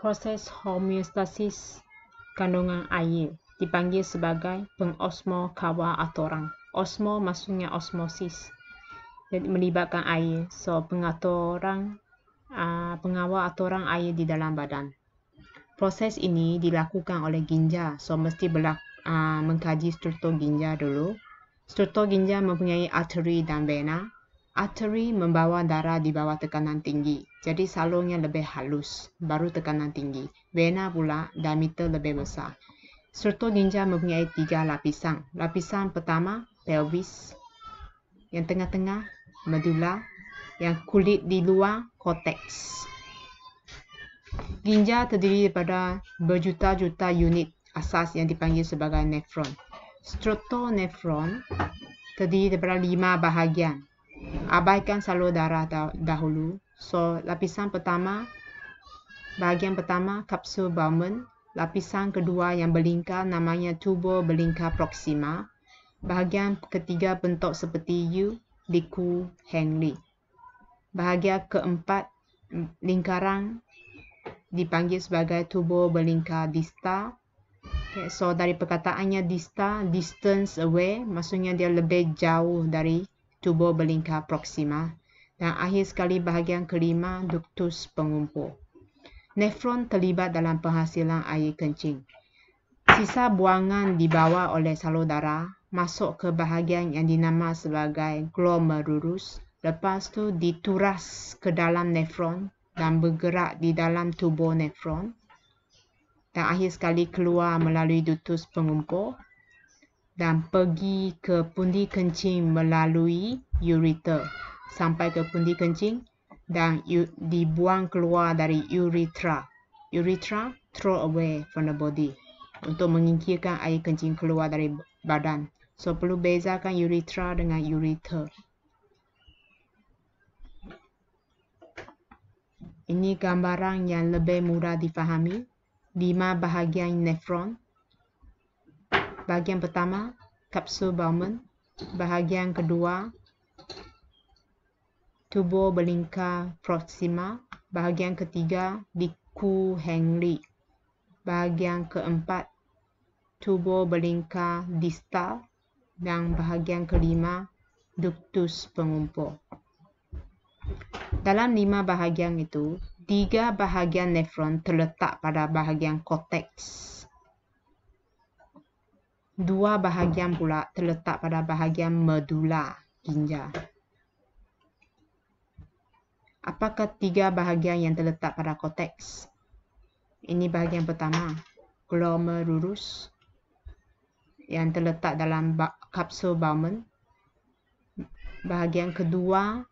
proses homeostasis kandungan air dipanggil sebagai pengosmo kawal atau rang Osmo maksudnya osmosis. Jadi melibatkan air. So pengaturan uh, pengawal rang air di dalam badan. Proses ini dilakukan oleh ginjal. So mesti belak, uh, mengkaji struktur ginjal dulu. Struktur ginjal mempunyai arteri dan vena. Arteri membawa darah di bawah tekanan tinggi, jadi salungnya lebih halus, baru tekanan tinggi. Vena pula, diameter lebih besar. Serta ginjal mempunyai tiga lapisan. Lapisan pertama, pelvis. Yang tengah-tengah, medula. Yang kulit di luar, cortex. Ginjal terdiri daripada berjuta-juta unit asas yang dipanggil sebagai nefron. Strotonefron terdiri daripada lima bahagian abaikan salur darah dahulu. So, lapisan pertama, bahagian pertama, kapsul Bowman. Lapisan kedua yang berlingkar namanya tubo berlingkar proxima, Bahagian ketiga bentuk seperti U, Liku, Hengli. Bahagian keempat, mm, lingkaran dipanggil sebagai tubo berlingkar distal. Okay, so, dari perkataannya distal, distance away, maksudnya dia lebih jauh dari tubuh berlingkar proksima dan akhir sekali bahagian kelima duktus pengumpul. Nefron terlibat dalam penghasilan air kencing. Sisa buangan dibawa oleh salur darah masuk ke bahagian yang dinama sebagai glomerulus lepas tu dituras ke dalam nefron dan bergerak di dalam tubuh nefron dan akhir sekali keluar melalui dutus pengumpul dan pergi ke pundi kencing melalui ureter sampai ke pundi kencing dan dibuang keluar dari urethra. Urethra throw away from the body untuk mengingkirkan air kencing keluar dari badan. So perlu bezakan urethra dengan ureter. Ini gambaran yang lebih mudah difahami. Lima bahagian nefron bahagian pertama, kapsul Bowman. Bahagian kedua, tubuh berlingkar proxima. Bahagian ketiga, liku Henry. Bahagian keempat, tubuh berlingkar distal. Dan bahagian kelima, ductus pengumpul. Dalam lima bahagian itu, tiga bahagian nefron terletak pada bahagian korteks dua bahagian pula terletak pada bahagian medula ginjal. Apakah tiga bahagian yang terletak pada korteks? Ini bahagian pertama, glomerulus yang terletak dalam kapsul Bowman. Bahagian kedua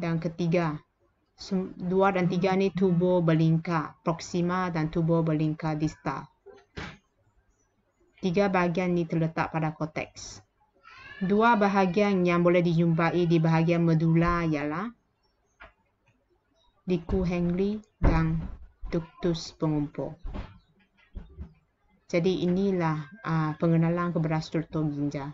dan ketiga. Dua dan tiga ni tubuh berlingkar, proxima dan tubuh berlingkar distal tiga bahagian ini terletak pada korteks. Dua bahagian yang boleh dijumpai di bahagian medula ialah liku hengli dan ductus pengumpul. Jadi inilah uh, pengenalan kepada struktur ginjal.